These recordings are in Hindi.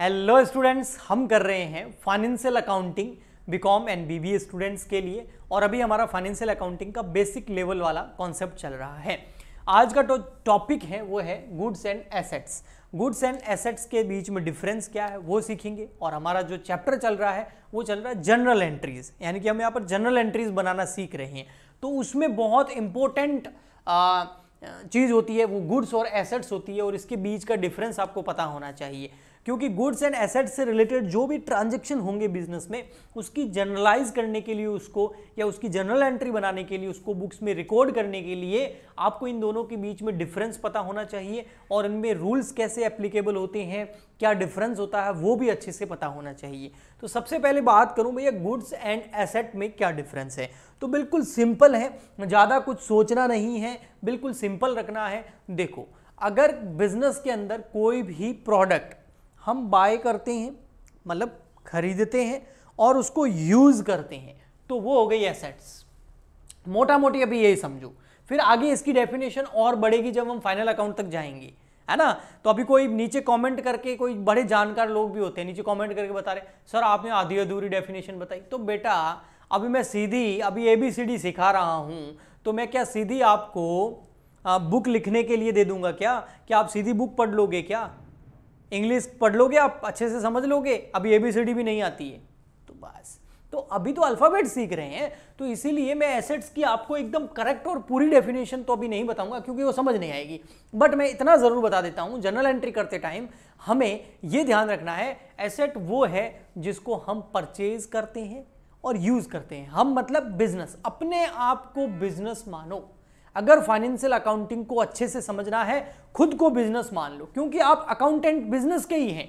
हेलो स्टूडेंट्स हम कर रहे हैं financial accounting BCom and BBA students के लिए और अभी हमारा फाइनेंशियल अकाउंटिंग का बेसिक लेवल वाला कॉन्सेप्ट चल रहा है आज का जो टॉपिक है वो है goods and assets goods and assets के बीच में डिफरेंस क्या है वो सीखेंगे और हमारा जो चैप्टर चल रहा है वो चल रहा है जनरल एंट्रीज यानी कि हम यहाँ पर जनरल एंट्रीज बनाना सीख रहे हैं तो उसमें बहुत इंपॉर्टेंट चीज़ होती है वो गुड्स और एसेट्स होती है और इसके बीच का डिफरेंस आपको पता होना चाहिए क्योंकि गुड्स एंड एसेट्स से रिलेटेड जो भी ट्रांजेक्शन होंगे बिजनेस में उसकी जर्नलाइज करने के लिए उसको या उसकी जनरल एंट्री बनाने के लिए उसको बुक्स में रिकॉर्ड करने के लिए आपको इन दोनों के बीच में डिफरेंस पता होना चाहिए और इनमें रूल्स कैसे एप्लीकेबल होते हैं क्या डिफरेंस होता है वो भी अच्छे से पता होना चाहिए तो सबसे पहले बात करूँ भैया गुड्स एंड एसेट में क्या डिफरेंस है तो बिल्कुल सिंपल है ज़्यादा कुछ सोचना नहीं है बिल्कुल सिंपल रखना है देखो अगर बिजनेस के अंदर कोई भी प्रोडक्ट हम बाय करते हैं मतलब खरीदते हैं और उसको यूज़ करते हैं तो वो हो गई एसेट्स मोटा मोटी अभी यही समझो फिर आगे इसकी डेफिनेशन और बढ़ेगी जब हम फाइनल अकाउंट तक जाएंगे है ना तो अभी कोई नीचे कमेंट करके कोई बड़े जानकार लोग भी होते हैं नीचे कमेंट करके बता रहे सर आपने आधी अधूरी डेफिनेशन बताई तो बेटा अभी मैं सीधी अभी ए बी सी डी सिखा रहा हूँ तो मैं क्या सीधी आपको आ, बुक लिखने के लिए दे दूंगा क्या क्या आप सीधी बुक पढ़ लोगे क्या इंग्लिश पढ़ लोगे आप अच्छे से समझ लोगे अभी ए बी सी डी भी नहीं आती है तो बस तो अभी तो अल्फ़ाबेट सीख रहे हैं तो इसीलिए मैं एसेट्स की आपको एकदम करेक्ट और पूरी डेफिनेशन तो अभी नहीं बताऊंगा क्योंकि वो समझ नहीं आएगी बट मैं इतना ज़रूर बता देता हूँ जनरल एंट्री करते टाइम हमें ये ध्यान रखना है एसेट वो है जिसको हम परचेज करते हैं और यूज़ करते हैं हम मतलब बिजनेस अपने आप को बिजनेस मानो अगर फाइनेंशियल अकाउंटिंग को अच्छे से समझना है खुद को बिजनेस मान लो क्योंकि आप अकाउंटेंट बिजनेस के ही हैं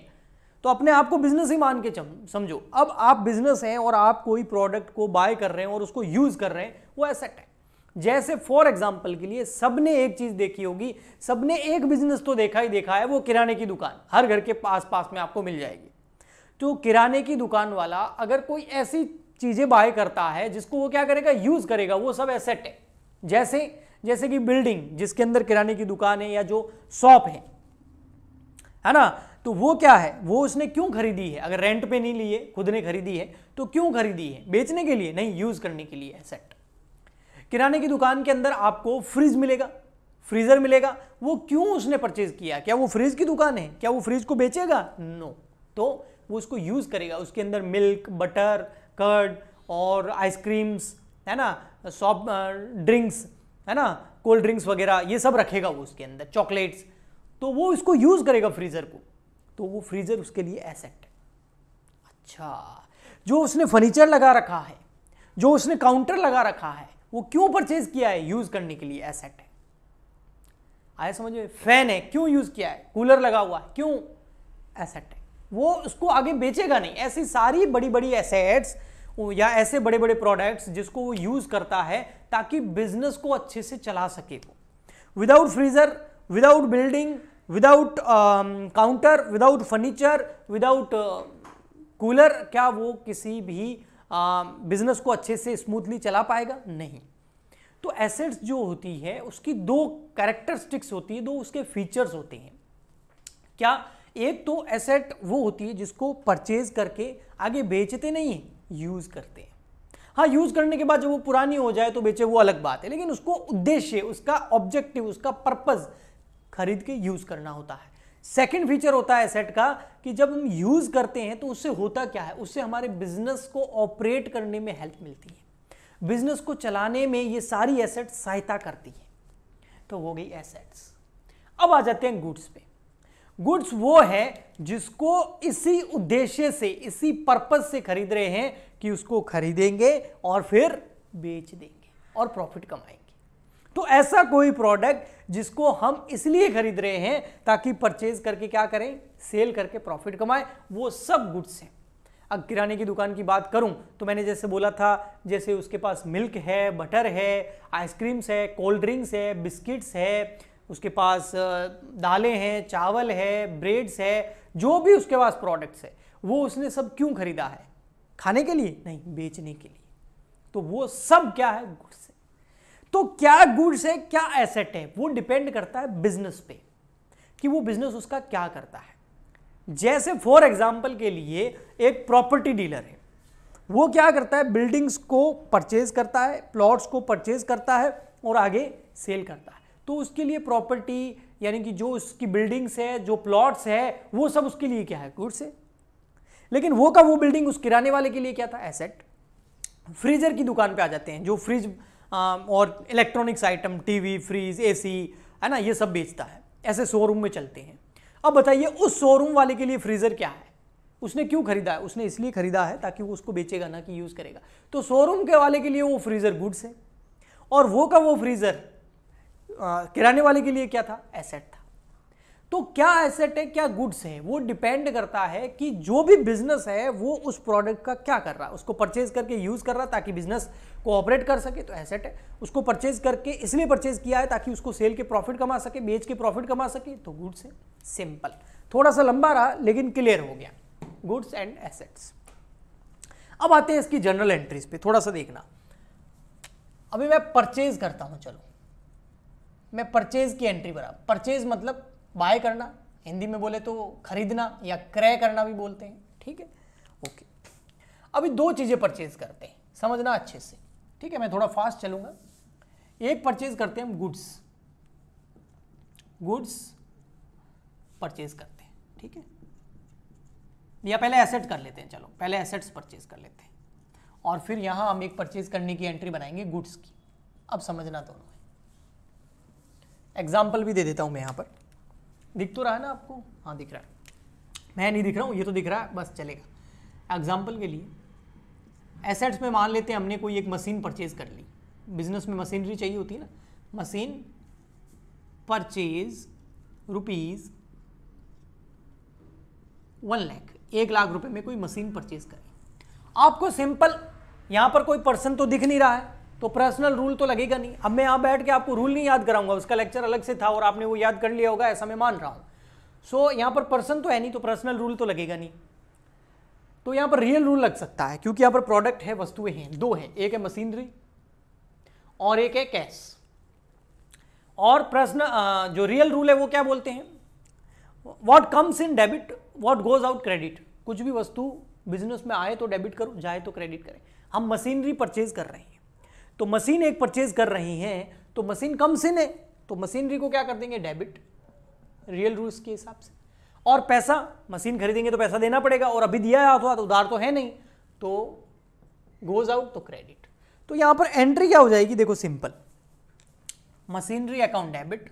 तो अपने आप को बिजनेस ही मान के समझो अब आप बिजनेस हैं और आप कोई प्रोडक्ट को बाय कर रहे हैं और उसको यूज़ कर रहे हैं वो एसेट है जैसे फॉर एग्जाम्पल के लिए सबने एक चीज़ देखी होगी सबने एक बिजनेस तो देखा ही देखा है वो किराने की दुकान हर घर के पास पास में आपको मिल जाएगी तो किराने की दुकान वाला अगर कोई ऐसी चीजें बाय करता है जिसको वो क्या करेगा यूज करेगा वो सब एसेट है जैसे जैसे कि बिल्डिंग जिसके अंदर किराने की दुकान है या जो शॉप है है ना तो वो क्या है वो उसने क्यों खरीदी है अगर रेंट पे नहीं लिए खुद ने खरीदी है तो क्यों खरीदी है बेचने के लिए नहीं यूज करने के लिए एसेट किराने की दुकान के अंदर आपको फ्रिज मिलेगा फ्रीजर मिलेगा वो क्यों उसने परचेज किया क्या वो फ्रिज की दुकान है क्या वो फ्रिज को बेचेगा नो no. तो वो उसको यूज करेगा उसके अंदर मिल्क बटर कर्ड और आइसक्रीम्स है ना सॉफ्ट ड्रिंक्स uh, है ना कोल्ड ड्रिंक्स वगैरह ये सब रखेगा वो उसके अंदर चॉकलेट्स तो वो इसको यूज़ करेगा फ्रीज़र को तो वो फ्रीज़र उसके लिए एसेट है अच्छा जो उसने फर्नीचर लगा रखा है जो उसने काउंटर लगा रखा है वो क्यों परचेज किया है यूज़ करने के लिए एसेट है आया समझ में फैन है क्यों यूज़ किया है कूलर लगा हुआ है क्यों एसेट है वो उसको आगे बेचेगा नहीं ऐसी सारी बड़ी बड़ी एसेट्स या ऐसे बड़े बड़े प्रोडक्ट्स जिसको वो यूज करता है ताकि बिजनेस को अच्छे से चला सके वो without freezer without building without counter without furniture without cooler क्या वो किसी भी बिजनेस uh, को अच्छे से स्मूथली चला पाएगा नहीं तो एसेट्स जो होती है उसकी दो कैरेक्टरिस्टिक्स होती है दो उसके फीचर्स होते हैं क्या एक तो एसेट वो होती है जिसको परचेज करके आगे बेचते नहीं है यूज़ करते हैं हाँ यूज़ करने के बाद जब वो पुरानी हो जाए तो बेचे वो अलग बात है लेकिन उसको उद्देश्य उसका ऑब्जेक्टिव उसका पर्पज़ खरीद के यूज़ करना होता है सेकेंड फीचर होता है एसेट का कि जब हम यूज़ करते हैं तो उससे होता क्या है उससे हमारे बिजनेस को ऑपरेट करने में हेल्प मिलती है बिजनेस को चलाने में ये सारी एसेट सहायता करती है तो हो गई एसेट्स अब आ जाते हैं गुड्स पे गुड्स वो है जिसको इसी उद्देश्य से इसी पर्पज से खरीद रहे हैं कि उसको खरीदेंगे और फिर बेच देंगे और प्रॉफिट कमाएंगे तो ऐसा कोई प्रोडक्ट जिसको हम इसलिए खरीद रहे हैं ताकि परचेज करके क्या करें सेल करके प्रॉफिट कमाएं वो सब गुड्स हैं अब किराने की दुकान की बात करूं तो मैंने जैसे बोला था जैसे उसके पास मिल्क है बटर है आइसक्रीम्स है कोल्ड ड्रिंक्स है बिस्किट्स है उसके पास दालें हैं चावल है ब्रेड्स है जो भी उसके पास प्रोडक्ट्स है वो उसने सब क्यों खरीदा है खाने के लिए नहीं बेचने के लिए तो वो सब क्या है गुड्स है तो क्या गुड्स है क्या एसेट है वो डिपेंड करता है बिजनेस पे कि वो बिजनेस उसका क्या करता है जैसे फॉर एग्जाम्पल के लिए एक प्रॉपर्टी डीलर है वो क्या करता है बिल्डिंग्स को परचेज करता है प्लॉट्स को परचेज करता है और आगे सेल करता है तो उसके लिए प्रॉपर्टी यानी कि जो उसकी बिल्डिंग्स है जो प्लॉट्स है वो सब उसके लिए क्या है गुड्स है लेकिन वो का वो बिल्डिंग उस किराने वाले के लिए क्या था एसेट फ्रीजर की दुकान पे आ जाते हैं जो फ्रिज और electronics item TV fridge AC है ना ये सब बेचता है ऐसे शोरूम में चलते हैं अब बताइए उस शोरूम वाले के लिए फ्रीजर क्या है उसने क्यों खरीदा है उसने इसलिए खरीदा है ताकि वो उसको बेचेगा ना कि यूज़ करेगा तो शोरूम के वाले के लिए वो फ्रीज़र गुड्स है और वो का वो फ्रीज़र किराने वाले के लिए क्या था एसेट था तो क्या एसेट है क्या गुड्स है वो डिपेंड करता है कि जो भी बिजनेस है वो उस प्रोडक्ट का क्या कर रहा है उसको परचेज करके यूज़ कर रहा है ताकि बिजनेस को ऑपरेट कर सके तो एसेट है उसको परचेज करके इसलिए परचेज किया है ताकि उसको सेल के प्रॉफिट कमा सके बेच के प्रॉफिट कमा सके तो गुड्स है सिंपल थोड़ा सा लंबा रहा लेकिन क्लियर हो गया गुड्स एंड एसेट्स अब आते हैं इसकी जनरल एंट्रीज पे थोड़ा सा देखना अभी मैं परचेज करता हूं चलो मैं परचेज़ की एंट्री भरा परचेज़ मतलब बाय करना हिंदी में बोले तो खरीदना या क्रय करना भी बोलते हैं ठीक है ओके अभी दो चीज़ें परचेज़ करते हैं समझना अच्छे से ठीक है मैं थोड़ा फास्ट चलूँगा एक परचेज़ करते हैं हम गुड्स गुड्स परचेज़ करते हैं ठीक है या पहले एसेट कर लेते हैं चलो पहले एसेट्स परचेज कर लेते हैं और फिर यहाँ हम एक परचेज करने की एंट्री बनाएंगे गुड्स की अब समझना दोनों एग्जाम्पल भी दे देता हूँ मैं यहाँ पर दिख तो रहा है ना आपको हाँ दिख रहा है मैं नहीं दिख रहा हूँ ये तो दिख रहा है बस चलेगा एग्जाम्पल के लिए एसेट्स में मान लेते हैं हमने कोई एक मशीन परचेज कर ली बिजनेस में मशीनरी चाहिए होती है ना machine purchase rupees one lakh एक लाख रुपए में कोई मशीन परचेज करें आपको सिंपल यहाँ पर कोई पर्सन तो दिख नहीं रहा है तो पर्सनल रूल तो लगेगा नहीं अब मैं यहां बैठ के आपको रूल नहीं याद कराऊंगा उसका लेक्चर अलग से था और आपने वो याद कर लिया होगा ऐसा मैं मान रहा हूं सो so, यहां पर पर्सन तो है नहीं तो पर्सनल रूल तो लगेगा नहीं तो यहां पर रियल रूल लग सकता है क्योंकि यहां पर प्रोडक्ट है वस्तुएं हैं दो हैं एक है मशीनरी और एक है कैश और प्रश्न जो रियल रूल है वो क्या बोलते हैं what comes in debit what goes out credit कुछ भी वस्तु बिजनेस में आए तो डेबिट करो जाए तो क्रेडिट करें हम मशीनरी परचेज कर रहे हैं तो मशीन एक परचेज कर रही हैं तो मशीन कम सिन है तो मशीनरी को क्या कर देंगे डेबिट रियल रूल्स के हिसाब से और पैसा मशीन खरीदेंगे तो पैसा देना पड़ेगा और अभी दिया है तो उधार तो है नहीं तो गोज आउट तो क्रेडिट तो यहां पर एंट्री क्या हो जाएगी देखो simple machinery account debit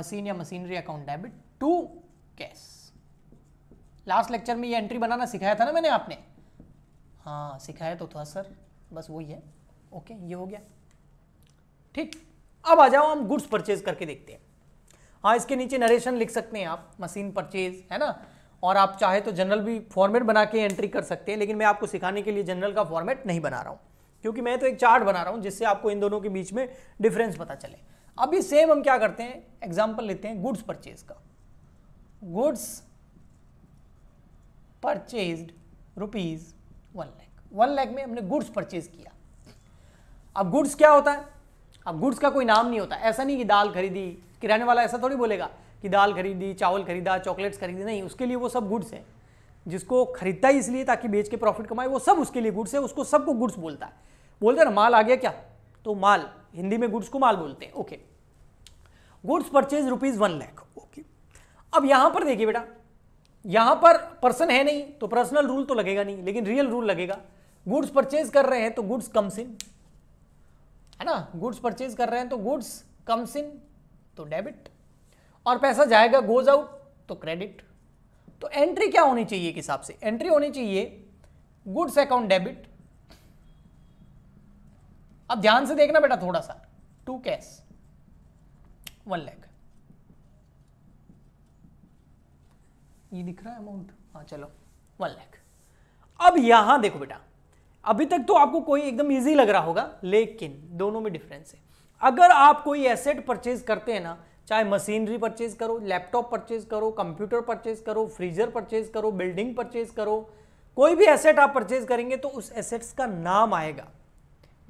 machine या machinery account debit to cash last lecture में ये एंट्री बनाना सिखाया था ना मैंने आपने हाँ सिखाया तो था सर बस वही है ओके ये हो गया ठीक अब आ जाओ हम गुड्स परचेज करके देखते हैं हाँ इसके नीचे नरेशन लिख सकते हैं आप मशीन परचेज है ना और आप चाहे तो जनरल भी फॉर्मेट बना के एंट्री कर सकते हैं लेकिन मैं आपको सिखाने के लिए जनरल का फॉर्मेट नहीं बना रहा हूँ क्योंकि मैं तो एक चार्ट बना रहा हूँ जिससे आपको इन दोनों के बीच में डिफरेंस पता चले अभी सेम हम क्या करते हैं एग्जाम्पल लेते हैं गुड्स परचेज का goods purchase rupees one lakh one lakh में हमने गुड्स परचेज किया अब गुड्स क्या होता है अब गुड्स का कोई नाम नहीं होता ऐसा नहीं कि दाल खरीदी किराने वाला ऐसा थोड़ी बोलेगा कि दाल खरीदी चावल खरीदा चॉकलेट्स खरीदी नहीं उसके लिए वो सब गुड्स हैं जिसको खरीदता ही इसलिए ताकि बेच के प्रॉफिट कमाए वो सब उसके लिए गुड्स है उसको सबको गुड्स बोलता है बोलते ना माल आ गया क्या तो माल हिंदी में गुड्स को माल बोलते हैं okay goods purchase rupees one lakh okay अब यहां पर देखिए बेटा यहां पर पर्सन है नहीं तो पर्सनल रूल तो लगेगा नहीं लेकिन रियल रूल लगेगा गुड्स परचेज कर रहे हैं तो गुड्स कम्स इन है ना गुड्स परचेज कर रहे हैं तो गुड्स कम्स इन तो डेबिट और पैसा जाएगा गोज आउट तो क्रेडिट तो एंट्री क्या होनी चाहिए एक हिसाब से एंट्री होनी चाहिए गुड्स अकाउंट डेबिट अब ध्यान से देखना बेटा थोड़ा सा टू कैश वन लैख ये दिख रहा है अमाउंट हाँ चलो वन लैख अब यहां देखो बेटा अभी तक तो आपको कोई एकदम इजी लग रहा होगा लेकिन दोनों में डिफरेंस है अगर आप कोई एसेट परचेज करते हैं ना चाहे मशीनरी परचेज करो लैपटॉप परचेज करो कंप्यूटर परचेज करो फ्रीजर परचेज करो बिल्डिंग परचेज करो कोई भी एसेट आप परचेज करेंगे तो उस एसेट्स का नाम आएगा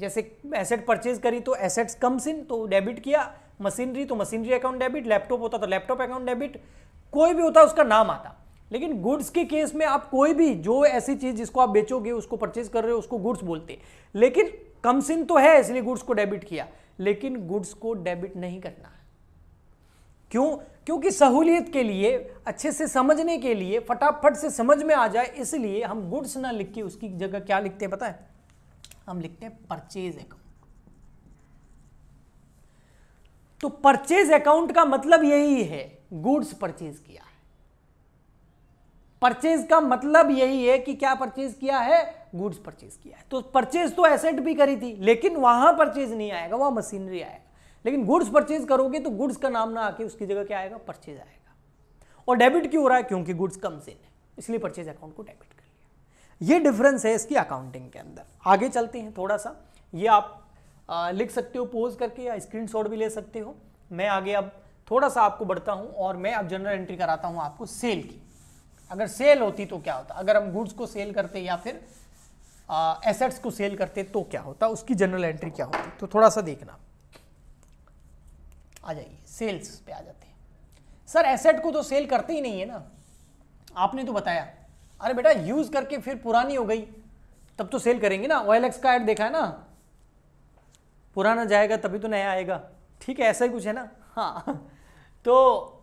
जैसे एसेट परचेज करी तो एसेट्स कम्स इन तो डेबिट किया मशीनरी तो मशीनरी अकाउंट डेबिट लैपटॉप होता तो लैपटॉप अकाउंट डेबिट कोई भी होता उसका नाम आता लेकिन गुड्स के केस में आप कोई भी जो ऐसी चीज जिसको आप बेचोगे उसको परचेज कर रहे हो उसको गुड्स बोलते लेकिन कम सिन तो है इसलिए गुड्स को डेबिट किया लेकिन गुड्स को डेबिट नहीं करना क्यों क्योंकि सहूलियत के लिए अच्छे से समझने के लिए फटाफट से समझ में आ जाए इसलिए हम गुड्स ना लिख के उसकी जगह क्या लिखते हैं पता है हम लिखते हैं परचेज अकाउंट तो परचेज अकाउंट का मतलब यही है गुड्स परचेज किया है परचेज का मतलब यही है कि क्या परचेज किया है गुड्स परचेज किया है तो परचेज तो एसेट भी करी थी लेकिन वहां परचेज नहीं आएगा वहां मशीनरी आएगा लेकिन गुड्स परचेज करोगे तो गुड्स का नाम ना आके उसकी जगह क्या आएगा परचेज आएगा और डेबिट क्यों हो रहा है क्योंकि गुड्स कम से है इसलिए परचेज अकाउंट को डेबिट कर लिया ये डिफरेंस है इसकी अकाउंटिंग के अंदर आगे चलते हैं थोड़ा सा ये आप लिख सकते हो पोज करके या स्क्रीनशॉट भी ले सकते हो मैं आगे अब थोड़ा सा आपको बढ़ता हूँ और मैं अब जनरल एंट्री कराता हूँ आपको सेल की अगर सेल होती तो क्या होता अगर हम गुड्स को सेल करते या फिर एसेट्स को सेल करते तो क्या होता उसकी जनरल एंट्री क्या होती तो थोड़ा सा देखना आ जाइए सेल्स पे आ जाते हैं सर एसेट को तो सेल करते ही नहीं है ना आपने तो बताया अरे बेटा यूज करके फिर पुरानी हो गई तब तो सेल करेंगे ना ओ का एड देखा है ना पुराना जाएगा तभी तो नया आएगा ठीक है ऐसा ही कुछ है ना हाँ तो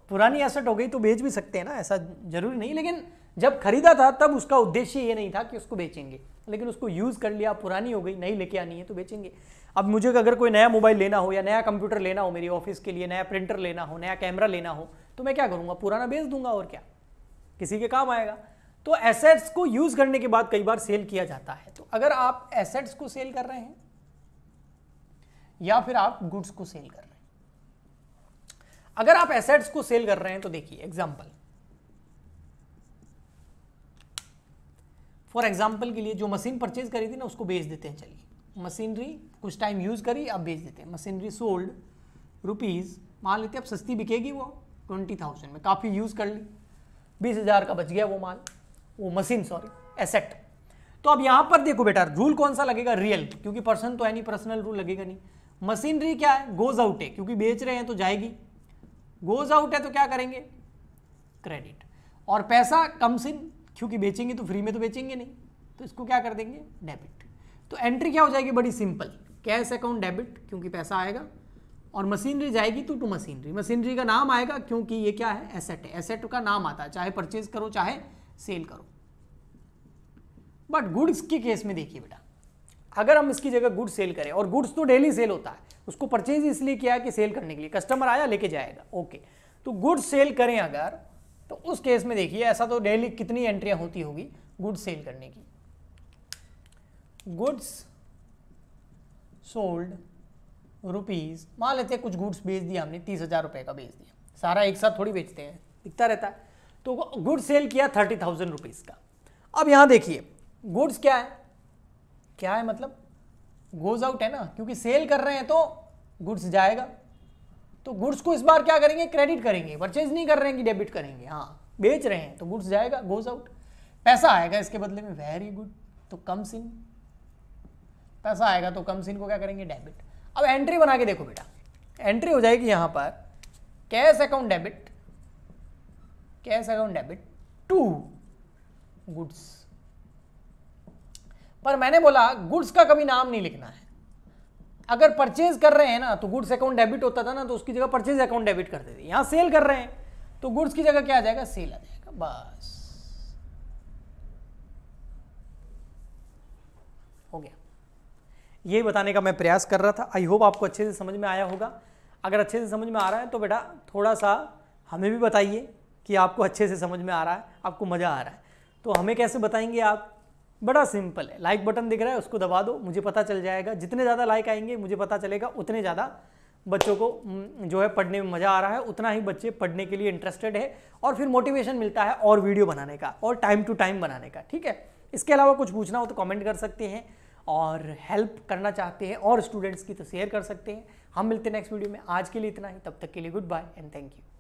पुरानी एसेट हो गई तो बेच भी सकते हैं ना ऐसा जरूरी नहीं लेकिन जब खरीदा था तब उसका उद्देश्य ये नहीं था कि उसको बेचेंगे लेकिन उसको यूज़ कर लिया पुरानी हो गई नहीं लेके आनी है तो बेचेंगे अब मुझे अगर कोई नया मोबाइल लेना हो या नया कंप्यूटर लेना हो मेरी ऑफिस के लिए नया प्रिंटर लेना हो नया कैमरा लेना हो तो मैं क्या करूँगा पुराना बेच दूंगा और क्या किसी के काम आएगा तो एसेट्स को यूज़ करने के बाद कई बार सेल किया जाता है तो अगर आप एसेट्स को सेल कर रहे हैं या फिर आप गुड्स को सेल कर रहे हैं अगर आप एसेट्स को सेल कर रहे हैं तो देखिए एग्जाम्पल फॉर एग्जाम्पल के लिए जो मशीन परचेज करी थी ना उसको बेच देते हैं चलिए मशीनरी कुछ टाइम यूज़ करी अब बेच देते हैं मशीनरी सोल्ड रुपीज़ मान लेते हैं अब सस्ती बिकेगी वो ट्वेंटी थाउजेंड में काफ़ी यूज़ कर ली बीस हज़ार का बच गया वो माल वो मशीन सॉरी एसेट तो अब यहां पर देखो बेटा रूल कौन सा लगेगा रियल क्योंकि पर्सन तो है नहीं पर्सनल रूल लगेगा नहीं मशीनरी क्या है गोज आउट है क्योंकि बेच रहे हैं तो जाएगी गोज आउट है तो क्या करेंगे क्रेडिट और पैसा कम सिन क्योंकि बेचेंगे तो फ्री में तो बेचेंगे नहीं तो इसको क्या कर देंगे डेबिट तो एंट्री क्या हो जाएगी बड़ी सिंपल कैश अकाउंट डेबिट क्योंकि पैसा आएगा और मशीनरी जाएगी तो टू मशीनरी मशीनरी का नाम आएगा क्योंकि ये क्या है एसेट है एसेट का नाम आता है चाहे परचेज करो चाहे सेल करो बट गुड्स के केस में देखिए बेटा अगर हम इसकी जगह गुड्स सेल करें और गुड्स तो डेली सेल होता है उसको परचेज इसलिए किया कि सेल करने के लिए कस्टमर आया लेके जाएगा ओके तो गुड्स सेल करें अगर तो उस केस में देखिए ऐसा तो डेली कितनी एंट्रियां होती होगी गुड्स सेल करने की गुड्स सोल्ड रुपीज़ मान लेते हैं कुछ गुड्स बेच दिया हमने तीस हज़ार रुपए का बेच दिया सारा एक साथ थोड़ी बेचते हैं दिखता रहता है तो गुड सेल किया थर्टी थाउजेंड रुपीज़ का अब यहां देखिए गुड्स क्या है क्या है मतलब गोज आउट है ना क्योंकि सेल कर रहे हैं तो गुड्स जाएगा तो गुड्स को इस बार क्या करेंगे क्रेडिट करेंगे परचेज नहीं कर रहे हैं कि डेबिट करेंगे हाँ बेच रहे हैं तो गुड्स जाएगा गोज आउट पैसा आएगा इसके बदले में वेरी गुड तो कम सिन पैसा आएगा तो कम सिन को क्या करेंगे डेबिट अब एंट्री बना के देखो बेटा एंट्री हो जाएगी यहाँ पर cash account debit cash account debit to goods पर मैंने बोला गुड्स का कभी नाम नहीं लिखना है अगर परचेज कर रहे हैं ना तो गुड्स अकाउंट डेबिट होता था ना तो उसकी जगह परचेज अकाउंट डेबिट करते थे यहाँ सेल कर रहे हैं तो गुड्स की जगह क्या आ जाएगा सेल आ जाएगा बस हो गया ये बताने का मैं प्रयास कर रहा था आई होप आपको अच्छे से समझ में आया होगा अगर अच्छे से समझ में आ रहा है तो बेटा थोड़ा सा हमें भी बताइए कि आपको अच्छे से समझ में आ रहा है आपको मज़ा आ रहा है तो हमें कैसे बताएंगे आप बड़ा सिंपल है लाइक बटन दिख रहा है उसको दबा दो मुझे पता चल जाएगा जितने ज़्यादा लाइक आएंगे मुझे पता चलेगा उतने ज़्यादा बच्चों को जो है पढ़ने में मज़ा आ रहा है उतना ही बच्चे पढ़ने के लिए इंटरेस्टेड है और फिर मोटिवेशन मिलता है और वीडियो बनाने का और टाइम टू टाइम बनाने का ठीक है इसके अलावा कुछ पूछना हो तो कमेंट कर सकते हैं और हेल्प करना चाहते हैं और स्टूडेंट्स की तो शेयर कर सकते हैं हम मिलते हैं नेक्स्ट वीडियो में आज के लिए इतना ही तब तक के लिए goodbye and thank you